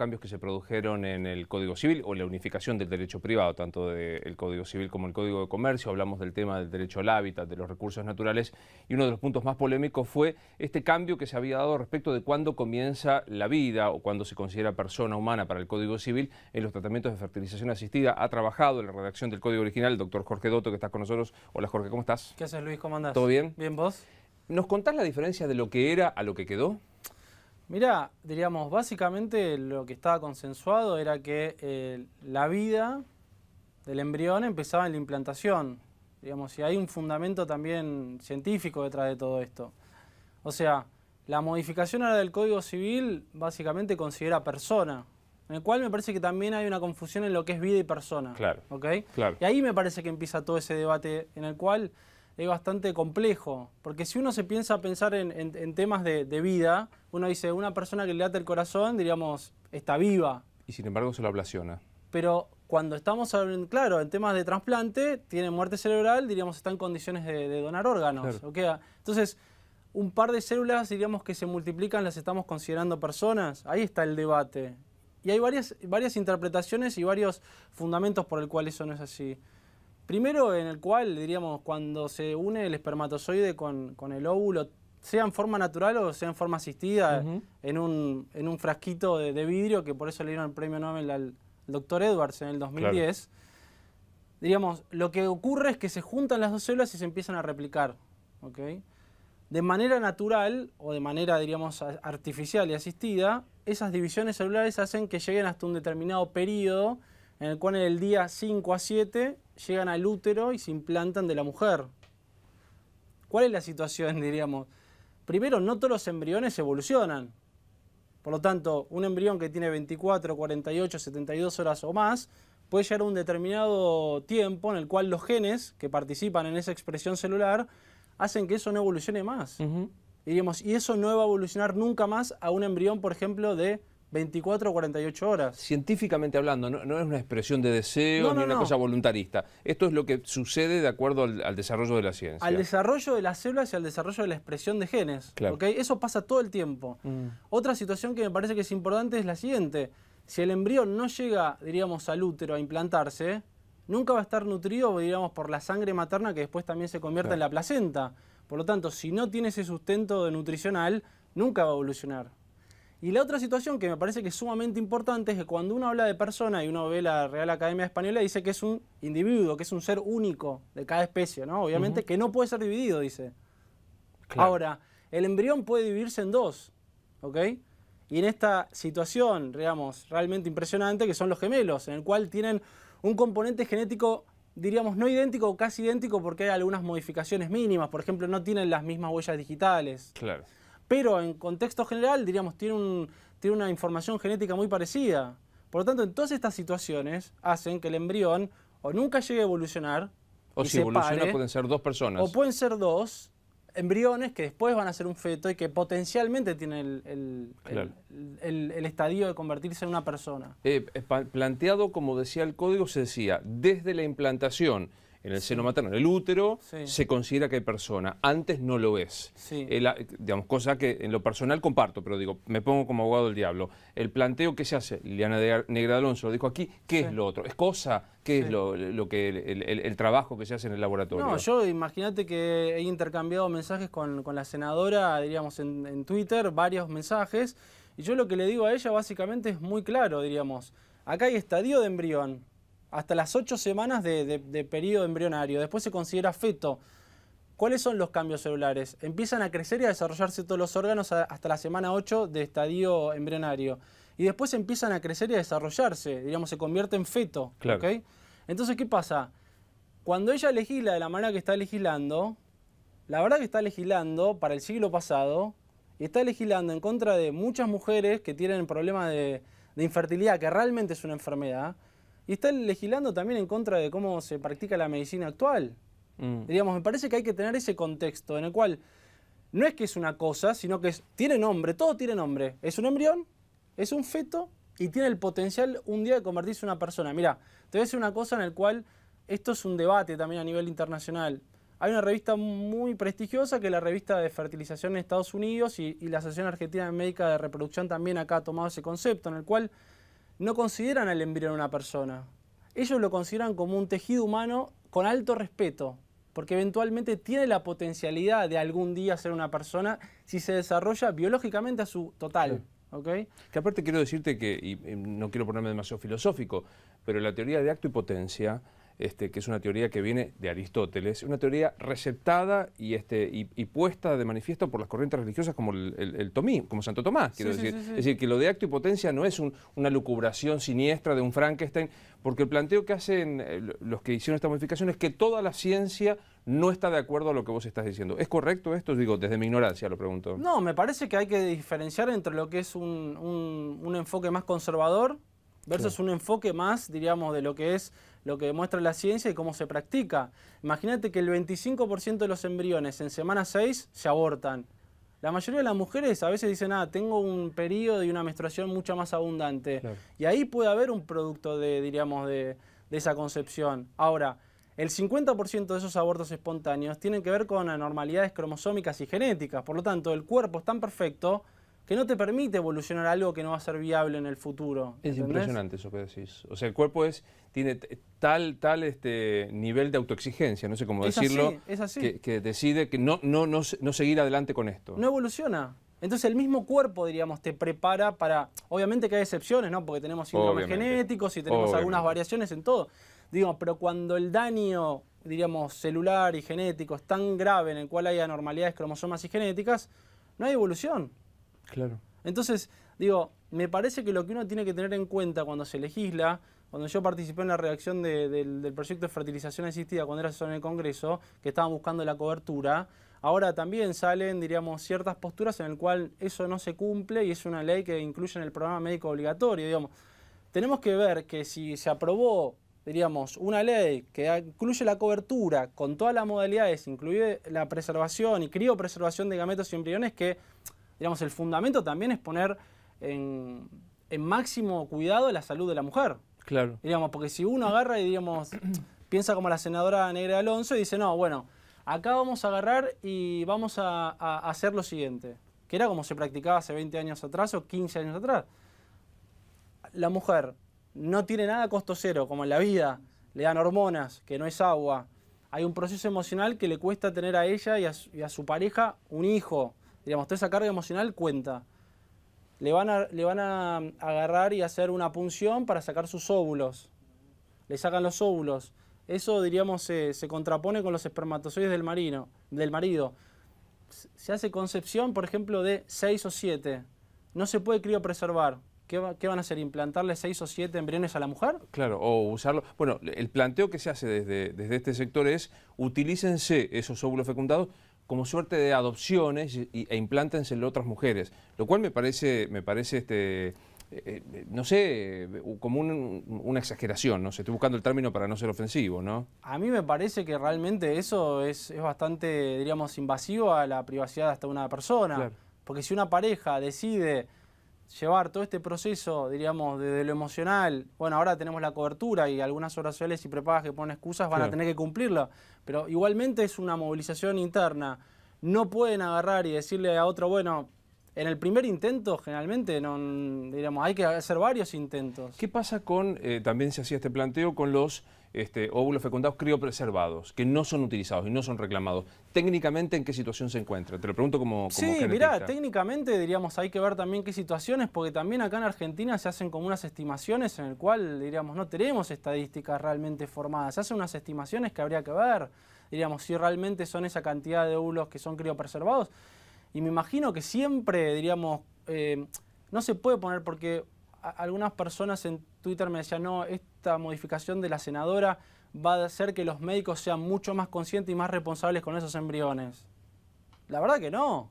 cambios que se produjeron en el Código Civil o la unificación del derecho privado, tanto del Código Civil como el Código de Comercio. Hablamos del tema del derecho al hábitat, de los recursos naturales y uno de los puntos más polémicos fue este cambio que se había dado respecto de cuándo comienza la vida o cuándo se considera persona humana para el Código Civil en los tratamientos de fertilización asistida. Ha trabajado en la redacción del Código Original el doctor Jorge Doto que está con nosotros. Hola Jorge, ¿cómo estás? ¿Qué haces Luis? ¿Cómo andas? ¿Todo bien? Bien, ¿vos? ¿Nos contás la diferencia de lo que era a lo que quedó? Mira, diríamos, básicamente lo que estaba consensuado era que eh, la vida del embrión empezaba en la implantación. Digamos, y hay un fundamento también científico detrás de todo esto. O sea, la modificación ahora del Código Civil básicamente considera persona, en el cual me parece que también hay una confusión en lo que es vida y persona. Claro. claro. Y ahí me parece que empieza todo ese debate en el cual es bastante complejo, porque si uno se piensa pensar en, temas de vida, uno dice, una persona que le late el corazón, diríamos, está viva. Y sin embargo se lo ablaciona. Pero cuando estamos, claro, en temas de trasplante, tiene muerte cerebral, diríamos, está en condiciones de, donar órganos. Ah, entonces, un par de células, diríamos, que se multiplican, las estamos considerando personas. Ahí está el debate. Y hay varias, varias interpretaciones y varios fundamentos por el cual eso no es así. Primero, en el cual, diríamos, cuando se une el espermatozoide con, con el óvulo, sea en forma natural o sea en forma asistida, en, un, frasquito de, vidrio, que por eso le dieron el premio Nobel al doctor Edwards en el 2010. diríamos lo que ocurre es que se juntan las dos células y se empiezan a replicar. De manera natural o de manera, diríamos, artificial y asistida, esas divisiones celulares hacen que lleguen hasta un determinado periodo en el cual en el día 5 a 7 llegan al útero y se implantan de la mujer. ¿Cuál es la situación, diríamos? Primero, no todos los embriones evolucionan. Por lo tanto, un embrión que tiene 24, 48, 72 horas o más puede llegar a un determinado tiempo en el cual los genes que participan en esa expresión celular hacen que eso no evolucione más. y eso no va a evolucionar nunca más a un embrión, por ejemplo, de 24 o 48 horas. Científicamente hablando, no, es una expresión de deseo ni una cosa voluntarista. Esto es lo que sucede de acuerdo al, desarrollo de la ciencia. Al desarrollo de las células y al desarrollo de la expresión de genes. Claro. Eso pasa todo el tiempo. Mm. Otra situación que me parece que es importante es la siguiente. Si el embrión no llega, diríamos, al útero a implantarse, nunca va a estar nutrido, diríamos, por la sangre materna que después también se convierte en la placenta. Por lo tanto, si no tiene ese sustento de nutricional, nunca va a evolucionar. Y la otra situación que me parece que es sumamente importante es que cuando uno habla de persona y uno ve la Real Academia Española, dice que es un individuo, que es un ser único de cada especie, ¿no? Obviamente que no puede ser dividido, dice. Ahora, el embrión puede dividirse en dos, ¿ok? Y en esta situación, digamos, realmente impresionante, que son los gemelos, en el cual tienen un componente genético, diríamos, no idéntico o casi idéntico porque hay algunas modificaciones mínimas. Por ejemplo, no tienen las mismas huellas digitales. Claro pero en contexto general, diríamos, tiene, una información genética muy parecida. Por lo tanto, en todas estas situaciones hacen que el embrión o nunca llegue a evolucionar. O si evoluciona pueden ser dos personas. O pueden ser dos embriones que después van a ser un feto y que potencialmente tienen el, estadio de convertirse en una persona. Eh, eh, planteado, como decía el código, se decía, desde la implantación en el seno materno, en el útero, se considera que hay persona. Antes no lo es. cosa que en lo personal comparto, pero digo, me pongo como abogado del diablo. El planteo que se hace, Liliana Negra Alonso lo dijo aquí, ¿qué es lo otro? ¿Es cosa? ¿Qué es lo, que el, trabajo que se hace en el laboratorio? No, yo imagínate que he intercambiado mensajes con, la senadora, diríamos, en Twitter, varios mensajes, y yo lo que le digo a ella básicamente es muy claro, diríamos. Acá hay estadio de embrión, hasta las ocho semanas de, periodo embrionario. Después se considera feto. ¿Cuáles son los cambios celulares? Empiezan a crecer y a desarrollarse todos los órganos hasta la semana ocho de estadio embrionario. Y después empiezan a crecer y a desarrollarse, digamos, se convierte en feto. Entonces, ¿qué pasa? Cuando ella legisla de la manera que está legislando, la verdad que está legislando para el siglo pasado, y está legislando en contra de muchas mujeres que tienen problemas de infertilidad, que realmente es una enfermedad, y está legislando también en contra de cómo se practica la medicina actual. Mm. Digamos, me parece que hay que tener ese contexto en el cual no es que es una cosa, sino que tiene nombre, todo tiene nombre. Es un embrión, es un feto y tiene el potencial un día de convertirse en una persona. Mira, te voy a decir una cosa en el cual esto es un debate también a nivel internacional. Hay una revista muy prestigiosa que es la revista de fertilización en Estados Unidos y, y la Asociación Argentina de Médica de Reproducción también acá ha tomado ese concepto en el cual no consideran al embrión una persona. Ellos lo consideran como un tejido humano con alto respeto, porque eventualmente tiene la potencialidad de algún día ser una persona si se desarrolla biológicamente a su total. Que aparte quiero decirte que, y eh, no quiero ponerme demasiado filosófico, pero la teoría de acto y potencia este, que es una teoría que viene de Aristóteles, una teoría receptada y, este, y, puesta de manifiesto por las corrientes religiosas como el, Tomí, como Santo Tomás, quiero decir. es decir, que lo de acto y potencia no es una lucubración siniestra de un Frankenstein, porque el planteo que hacen eh, los que hicieron esta modificación es que toda la ciencia no está de acuerdo a lo que vos estás diciendo. ¿Es correcto esto? Digo, desde mi ignorancia lo pregunto. No, me parece que hay que diferenciar entre lo que es un, enfoque más conservador versus un enfoque más, diríamos, de lo que es lo que demuestra la ciencia y cómo se practica. Imagínate que el 25% de los embriones en semana 6 se abortan. La mayoría de las mujeres a veces dicen, ah, tengo un periodo y una menstruación mucho más abundante. Y ahí puede haber un producto de, diríamos, de, de esa concepción. Ahora, el 50% de esos abortos espontáneos tienen que ver con anormalidades cromosómicas y genéticas. Por lo tanto, el cuerpo es tan perfecto que no te permite evolucionar algo que no va a ser viable en el futuro. Es impresionante eso que decís. O sea, el cuerpo es tiene tal, tal este, nivel de autoexigencia, no sé cómo decirlo, Que, decide que no, no, no, no seguir adelante con esto. No evoluciona. Entonces el mismo cuerpo, diríamos, te prepara para... Obviamente que hay excepciones, ¿no? Porque tenemos síndromes genéticos y tenemos algunas variaciones en todo. Digo, pero cuando el daño, diríamos, celular y genético es tan grave en el cual hay anormalidades cromosomas y genéticas, no hay evolución. Claro. Entonces, digo, me parece que lo que uno tiene que tener en cuenta cuando se legisla, cuando yo participé en la redacción del proyecto de fertilización asistida cuando era asesor en el Congreso, que estaban buscando la cobertura, ahora también salen, diríamos, ciertas posturas en el cual eso no se cumple y es una ley que incluye en el programa médico obligatorio, digamos. Tenemos que ver que si se aprobó, diríamos, una ley que incluye la cobertura con todas las modalidades, incluye la preservación y criopreservación de gametos y embriones, que digamos, el fundamento también es poner en, máximo cuidado la salud de la mujer. Claro. Digamos, porque si uno agarra y, digamos, piensa como la senadora Negra Alonso y dice, no, bueno, acá vamos a agarrar y vamos a, hacer lo siguiente, que era como se practicaba hace 20 años atrás o 15 años atrás. La mujer no tiene nada costo cero, como en la vida, le dan hormonas, que no es agua. Hay un proceso emocional que le cuesta tener a ella y a su pareja un hijo. Digamos, toda esa carga emocional cuenta. Le van, a, le van a mm, agarrar y hacer una punción para sacar sus óvulos. Le sacan los óvulos. Eso, diríamos, se, contrapone con los espermatozoides del, marino, del marido. Se hace concepción, por ejemplo, de seis o siete No se puede criopreservar. ¿Qué, ¿Qué, van a hacer? ¿Implantarle seis o siete embriones a la mujer? Claro, o usarlo. Bueno, el planteo que se hace desde, desde este sector es utilícense esos óvulos fecundados como suerte de adopciones e implántense en otras mujeres, lo cual me parece, me parece este, eh, eh, no sé, eh, como una exageración, no estoy buscando el término para no ser ofensivo, ¿no? A mí me parece que realmente eso es, bastante, diríamos, invasivo a la privacidad de hasta una persona, porque si una pareja decide llevar todo este proceso, diríamos, desde lo emocional, bueno, ahora tenemos la cobertura y algunas oraciones y prepagas que ponen excusas van a tener que cumplirlo. pero igualmente es una movilización interna. No pueden agarrar y decirle a otro, bueno, en el primer intento generalmente no, diríamos, hay que hacer varios intentos. ¿Qué pasa con, eh, también se hacía este planteo, con los este, óvulos fecundados criopreservados, que no son utilizados y no son reclamados, ¿técnicamente en qué situación se encuentra? Te lo pregunto como, como Sí, mira, técnicamente diríamos hay que ver también qué situaciones, porque también acá en Argentina se hacen como unas estimaciones en el cual diríamos no tenemos estadísticas realmente formadas, se hacen unas estimaciones que habría que ver, diríamos si realmente son esa cantidad de óvulos que son criopreservados, y me imagino que siempre diríamos... Eh, no se puede poner porque algunas personas en Twitter me decían, no, esta modificación de la senadora va a hacer que los médicos sean mucho más conscientes y más responsables con esos embriones. La verdad que no.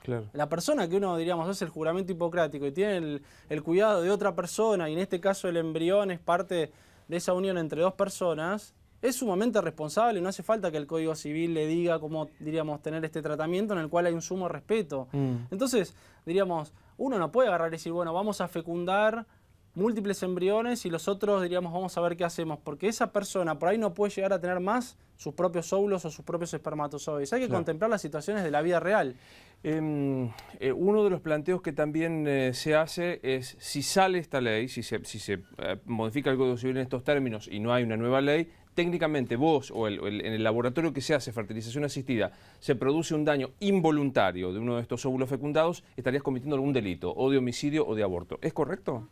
Claro. La persona que uno, diríamos, hace el juramento hipocrático y tiene el, cuidado de otra persona, y en este caso el embrión es parte de esa unión entre dos personas, es sumamente responsable y no hace falta que el Código Civil le diga cómo, diríamos, tener este tratamiento en el cual hay un sumo respeto. Mm. Entonces, diríamos, uno no puede agarrar y decir, bueno, vamos a fecundar múltiples embriones y los otros diríamos, vamos a ver qué hacemos, porque esa persona por ahí no puede llegar a tener más sus propios óvulos o sus propios espermatozoides. Hay que contemplar las situaciones de la vida real. Em, eh, uno de los planteos que también eh, se hace es si sale esta ley, si se, si se eh, modifica el Código Civil en estos términos y no hay una nueva ley, técnicamente vos o el, en el laboratorio que se hace fertilización asistida se produce un daño involuntario de uno de estos óvulos fecundados, estarías cometiendo algún delito, o de homicidio o de aborto. ¿Es correcto?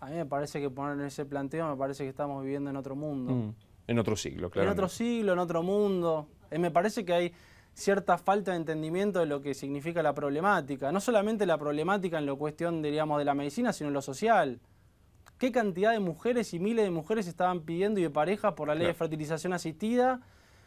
A mí me parece que poner ese planteo, me parece que estamos viviendo en otro mundo. Mm, en otro siglo, claro. En otro siglo, en otro mundo. Eh, me parece que hay cierta falta de entendimiento de lo que significa la problemática. No solamente la problemática en lo cuestión, diríamos, de la medicina, sino en lo social qué cantidad de mujeres y miles de mujeres estaban pidiendo y de parejas por la ley de fertilización asistida.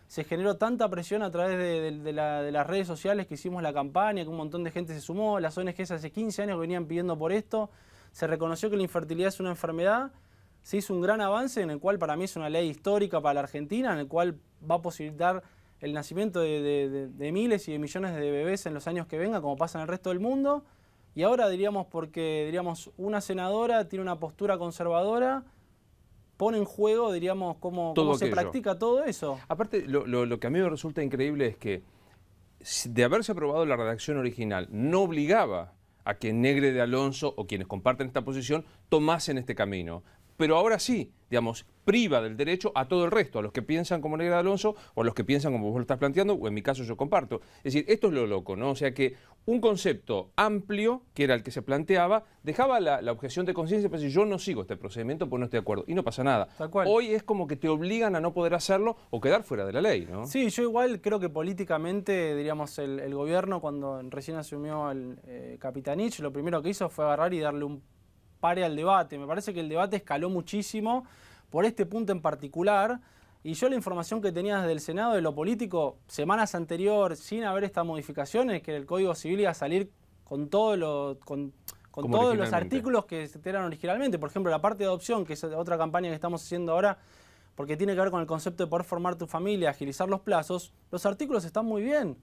Se generó tanta presión a través de, de, las redes sociales que hicimos la campaña, que un montón de gente se sumó, las ONGs hace 15 años venían pidiendo por esto, se reconoció que la infertilidad es una enfermedad, se hizo un gran avance en el cual para mí es una ley histórica para la Argentina, en el cual va a posibilitar el nacimiento de miles y de millones de bebés en los años que vengan, como pasa en el resto del mundo. Y ahora diríamos porque diríamos una senadora tiene una postura conservadora, pone en juego, diríamos, cómo, cómo se practica todo eso. Aparte, lo, lo, que a mí me resulta increíble es que de haberse aprobado la redacción original, no obligaba a que Negre de Alonso o quienes comparten esta posición tomasen este camino pero ahora sí, digamos, priva del derecho a todo el resto, a los que piensan como Negra Alonso o a los que piensan como vos lo estás planteando, o en mi caso yo comparto. Es decir, esto es lo loco, ¿no? O sea que un concepto amplio, que era el que se planteaba, dejaba la, objeción de conciencia pero si yo no sigo este procedimiento porque no estoy de acuerdo. Y no pasa nada. Hoy es como que te obligan a no poder hacerlo o quedar fuera de la ley, ¿no? Sí, yo igual creo que políticamente, diríamos, el, gobierno cuando recién asumió el eh, Capitanich, lo primero que hizo fue agarrar y darle un pare al debate. Me parece que el debate escaló muchísimo por este punto en particular. Y yo la información que tenía desde el Senado de lo político, semanas anteriores, sin haber estas modificaciones, que el Código Civil iba a salir con, con, todos los artículos que se eran originalmente. Por ejemplo, la parte de adopción, que es otra campaña que estamos haciendo ahora, porque tiene que ver con el concepto de poder formar tu familia, agilizar los plazos, los artículos están muy bien.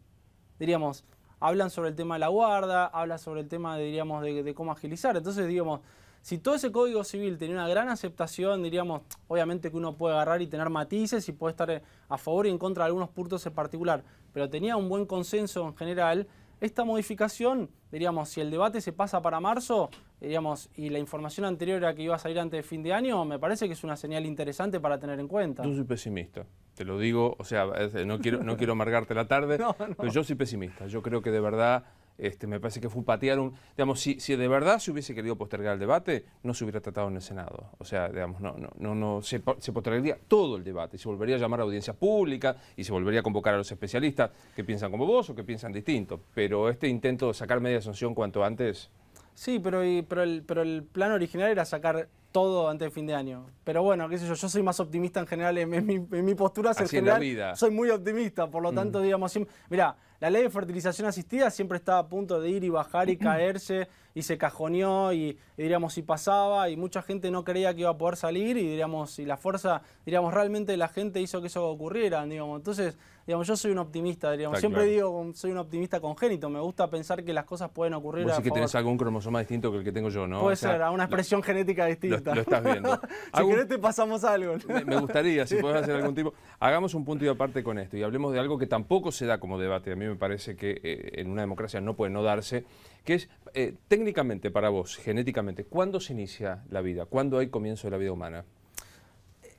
Diríamos, hablan sobre el tema de la guarda, hablan sobre el tema, diríamos, de cómo agilizar. Entonces, digamos, si todo ese código civil tenía una gran aceptación, diríamos, obviamente que uno puede agarrar y tener matices y puede estar eh, a favor y en contra de algunos puntos en particular, pero tenía un buen consenso en general, esta modificación, diríamos, si el debate se pasa para marzo, diríamos, y la información anterior era que iba a salir antes de fin de año, me parece que es una señal interesante para tener en cuenta. Yo soy pesimista, te lo digo, o sea, eh, no quiero, no quiero amargarte la tarde, pero yo soy pesimista. Yo creo que de verdad este, me parece que fue patear un... Digamos, si, si de verdad se hubiese querido postergar el debate, no se hubiera tratado en el Senado. O sea, digamos, no, no, no, no se, postergaría todo el debate. Se volvería a llamar a audiencia pública y se volvería a convocar a los especialistas que piensan como vos o que piensan distinto. Pero este intento de sacar media sanción cuanto antes... Sí, pero, pero, el, pero el plan original era sacar todo antes del fin de año. Pero bueno, qué sé yo, yo soy más optimista en general, en, mi, postura en general, soy muy optimista, por lo mm. tanto, digamos, mira, la ley de fertilización asistida siempre está a punto de ir y bajar y caerse y se cajoneó y, diríamos si pasaba y mucha gente no creía que iba a poder salir y diríamos si la fuerza, diríamos realmente la gente hizo que eso ocurriera, digamos. Entonces, digamos, yo soy un optimista, diríamos. Siempre digo, soy un optimista congénito, me gusta pensar que las cosas pueden ocurrir. Vos sí que tenés algún cromosoma distinto que el que tengo yo, ¿no? Puede ser, a una expresión genética distinta. Lo, estás viendo. si querés te pasamos algo. Me, gustaría, si podés hacer algún tipo. Hagamos un punto y aparte con esto y hablemos de algo que tampoco se da como debate. A mí me parece que eh, en una democracia no puede no darse, que es eh, técnicamente para vos, genéticamente, ¿cuándo se inicia la vida? ¿Cuándo hay comienzo de la vida humana?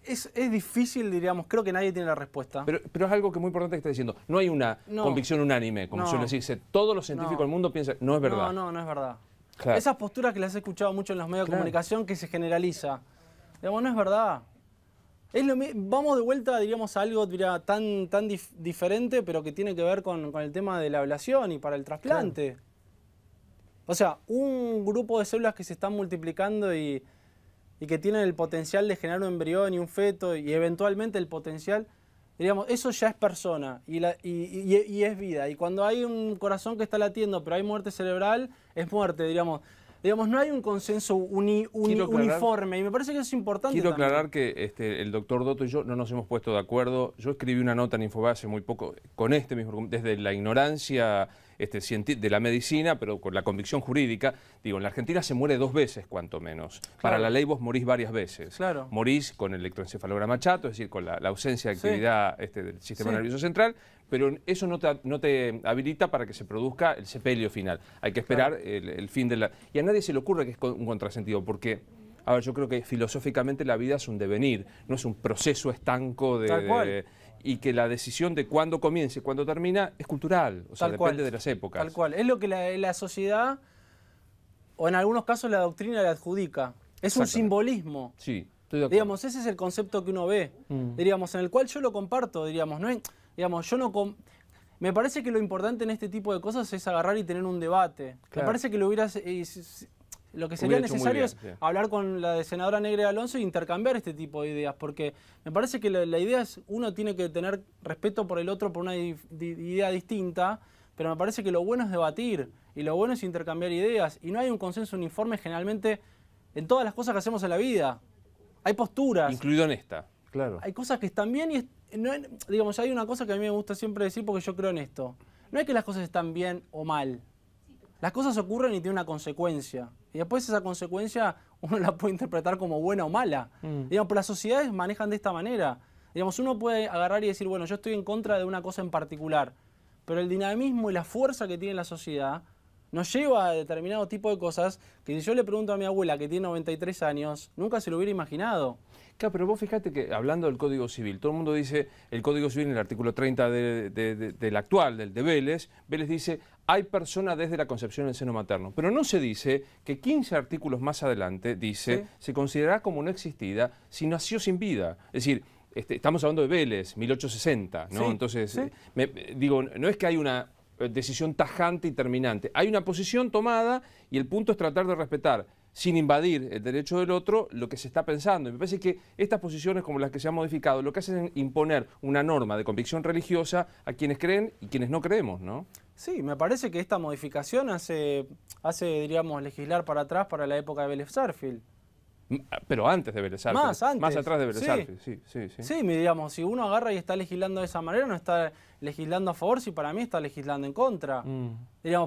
Es, difícil, diríamos. Creo que nadie tiene la respuesta. Pero, es algo que es muy importante que estás diciendo. No hay una convicción unánime, como suele decirse. Todos los científicos del mundo piensan, no es verdad. No, no, no es verdad. Esas posturas que las he escuchado mucho en los medios de comunicación que se generaliza. Digamos, no es verdad. Es lo vamos de vuelta, diríamos, a algo tan, tan diferente, pero que tiene que ver con, el tema de la ablación y para el trasplante. O sea, un grupo de células que se están multiplicando y, que tienen el potencial de generar un embrión y un feto y eventualmente el potencial, digamos, eso ya es persona y, la, y, es vida. Y cuando hay un corazón que está latiendo pero hay muerte cerebral, es muerte, diríamos. Digamos, no hay un consenso uniforme y me parece que es importante. Quiero aclarar que este, el doctor Dotto y yo no nos hemos puesto de acuerdo. Yo escribí una nota en Infobase muy poco con este mismo, desde la ignorancia este, de la medicina, pero con la convicción jurídica, digo, en la Argentina se muere dos veces, cuanto menos. Para la ley vos morís varias veces. Claro. Morís con el electroencefalograma chato, es decir, con la, ausencia de actividad este, del sistema nervioso central, pero eso no te, no te habilita para que se produzca el sepelio final. Hay que esperar el, fin de la... Y a nadie se le ocurre que es un contrasentido, porque... A ver, yo creo que filosóficamente la vida es un devenir, no es un proceso estanco de... Tal cual. y que la decisión de cuándo comienza y cuándo termina es cultural, o sea, depende de las épocas. Tal cual, es lo que la, sociedad, o en algunos casos la doctrina le adjudica. Es un simbolismo. Sí. Estoy de acuerdo. Digamos, ese es el concepto que uno ve, mm. diríamos, en el cual yo lo comparto, diríamos, no yo no... Me parece que lo importante en este tipo de cosas es agarrar y tener un debate. Me parece que lo hubieras... lo que sería necesario es hablar con la de senadora Negra Alonso e intercambiar este tipo de ideas, porque me parece que la, idea es, uno tiene que tener respeto por el otro, por una idea distinta, pero me parece que lo bueno es debatir y lo bueno es intercambiar ideas, y no hay un consenso uniforme generalmente en todas las cosas que hacemos en la vida. Hay posturas. Incluido en esta, claro. Hay cosas que están bien y no, digamos, hay una cosa que a mí me gusta siempre decir porque yo creo en esto. No es que las cosas están bien o mal. Las cosas ocurren y tienen una consecuencia. Y después esa consecuencia uno la puede interpretar como buena o mala. Mm. Digamos, pero las sociedades manejan de esta manera. Digamos, uno puede agarrar y decir, bueno, yo estoy en contra de una cosa en particular. Pero el dinamismo y la fuerza que tiene la sociedad nos lleva a determinado tipo de cosas que si yo le pregunto a mi abuela que tiene 93 años, nunca se lo hubiera imaginado pero vos fíjate que hablando del Código Civil, todo el mundo dice, el Código Civil en el artículo 30 del actual, del de Vélez, Vélez dice, hay persona desde la concepción del seno materno. Pero no se dice que 15 artículos más adelante dice, se considerará como no existida si nació sin vida. Es decir, este, estamos hablando de Vélez, 1860, ¿no? Entonces, eh, eh, digo, no es que hay una eh, decisión tajante y terminante. Hay una posición tomada y el punto es tratar de respetar sin invadir el derecho del otro, lo que se está pensando. Y me parece que estas posiciones como las que se han modificado, lo que hacen es imponer una norma de convicción religiosa a quienes creen y quienes no creemos, ¿no? Sí, me parece que esta modificación hace, hace diríamos, legislar para atrás para la época de Vélez ah, Pero antes de Vélez Más atrás de Belé sí. sí, sí, digamos, si uno agarra y está legislando de esa manera, no está legislando a favor, si para mí está legislando en contra. Mm.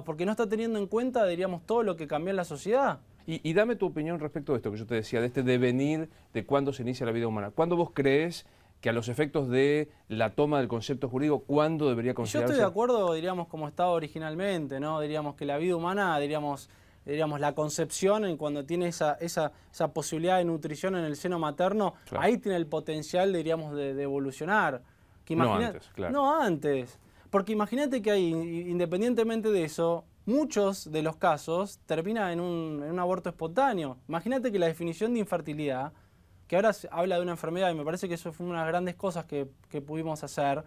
porque no está teniendo en cuenta, diríamos, todo lo que cambió en la sociedad. Y, dame tu opinión respecto de esto que yo te decía, de este devenir de cuándo se inicia la vida humana. ¿Cuándo vos crees que a los efectos de la toma del concepto jurídico, cuándo debería considerarse? Yo estoy de acuerdo, diríamos, como estaba originalmente, ¿no? Diríamos que la vida humana, diríamos, diríamos la concepción, en cuando tiene esa, esa, esa posibilidad de nutrición en el seno materno, ahí tiene el potencial, diríamos, de, evolucionar. no antes, claro. No antes. Porque imagínate que ahí, independientemente de eso, muchos de los casos termina en un, aborto espontáneo. Imagínate que la definición de infertilidad, que ahora se habla de una enfermedad, y me parece que eso fue una de las grandes cosas que, pudimos hacer,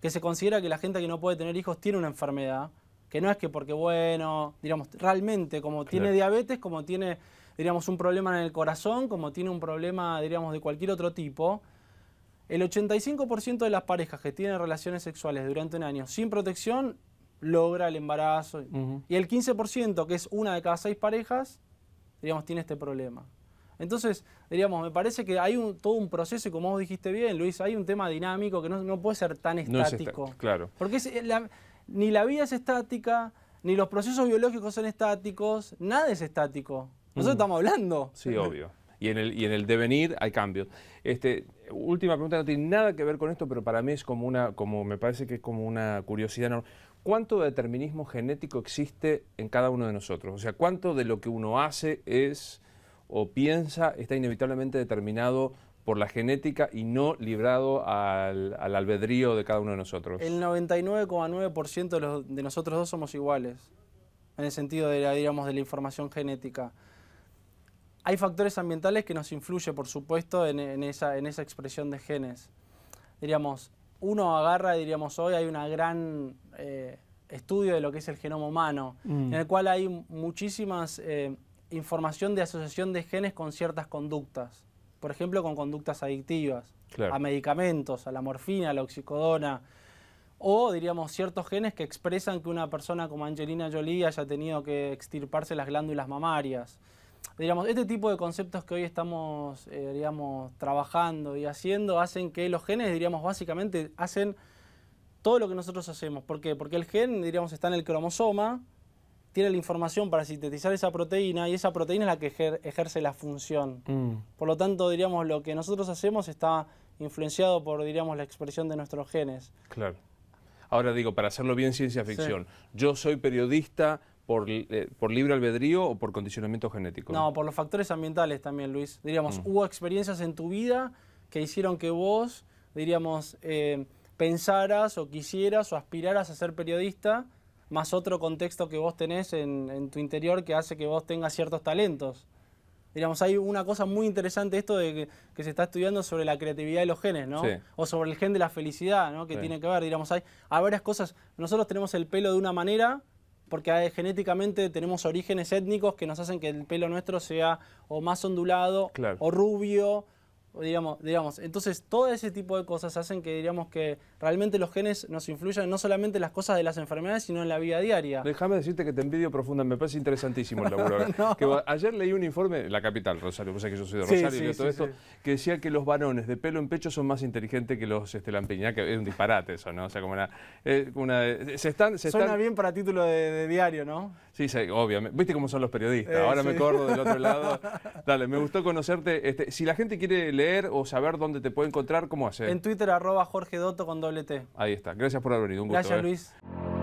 que se considera que la gente que no puede tener hijos tiene una enfermedad, que no es que porque, bueno, digamos, realmente como tiene diabetes, como tiene, digamos un problema en el corazón, como tiene un problema, diríamos, de cualquier otro tipo, el 85% de las parejas que tienen relaciones sexuales durante un año sin protección logra el embarazo. Y el 15%, que es una de cada seis parejas, diríamos, tiene este problema. Entonces, diríamos, me parece que hay un, todo un proceso, y como vos dijiste bien, Luis, hay un tema dinámico que no, puede ser tan estático. claro. Porque eh, ni la vida es estática, ni los procesos biológicos son estáticos, nada es estático. Nosotros mm. estamos hablando. Sí, obvio. Y en, el, y en el devenir hay cambios. Este, última pregunta, no tiene nada que ver con esto, pero para mí es como una, como me parece que es como una curiosidad. ¿cuánto determinismo genético existe en cada uno de nosotros? O sea, ¿cuánto de lo que uno hace es o piensa está inevitablemente determinado por la genética y no librado al, albedrío de cada uno de nosotros? El 99,9% de, nosotros dos somos iguales, en el sentido de la, de la información genética. Hay factores ambientales que nos influyen, por supuesto, en, esa, en esa expresión de genes. Diríamos, uno agarra, diríamos hoy, hay un gran eh, estudio de lo que es el genoma humano, mm. en el cual hay muchísimas eh, información de asociación de genes con ciertas conductas. Por ejemplo, con conductas adictivas, a medicamentos, a la morfina, a la oxicodona, o diríamos ciertos genes que expresan que una persona como Angelina Jolie haya tenido que extirparse las glándulas mamarias digamos, este tipo de conceptos que hoy estamos, eh, trabajando y haciendo hacen que los genes, diríamos, básicamente hacen todo lo que nosotros hacemos. ¿Por qué? Porque el gen, diríamos, está en el cromosoma, tiene la información para sintetizar esa proteína y esa proteína es la que ejerce la función. Mm. Por lo tanto, diríamos, lo que nosotros hacemos está influenciado por, diríamos, la expresión de nuestros genes. Claro. Ahora digo, para hacerlo bien ciencia ficción, yo soy periodista, eh, por, libre albedrío o por condicionamiento genético? No, por los factores ambientales también, Luis. Diríamos, mm. hubo experiencias en tu vida que hicieron que vos, diríamos, eh, pensaras o quisieras o aspiraras a ser periodista, más otro contexto que vos tenés en, en tu interior que hace que vos tengas ciertos talentos. Diríamos, hay una cosa muy interesante esto de que, se está estudiando sobre la creatividad de los genes, ¿no? O sobre el gen de la felicidad, ¿no? Que tiene que ver, diríamos, hay, hay varias cosas. Nosotros tenemos el pelo de una manera, porque genéticamente tenemos orígenes étnicos que nos hacen que el pelo nuestro sea o más ondulado o rubio Digamos, digamos, entonces todo ese tipo de cosas hacen que diríamos que realmente los genes nos influyan no solamente en las cosas de las enfermedades, sino en la vida diaria. Déjame decirte que te envidio profundamente, me parece interesantísimo el laburo. ayer leí un informe en la capital, Rosario, que yo soy de Rosario y todo esto, que decía que los varones de pelo en pecho son más inteligentes que los este, Lampiña, que es un disparate eso, ¿no? O sea, como una... Eh, eh, se están, Suena bien para título de diario, ¿no? Sí, sí, obviamente. ¿Viste cómo son los periodistas? Eh, Ahora me corro del otro lado. Dale, me gustó conocerte. Este, si la gente quiere leer o saber dónde te puede encontrar, ¿cómo hacer? En Twitter, arroba Jorge Dotto con doble T. Ahí está. Gracias por haber venido. Un gusto. Gracias, eh. Luis.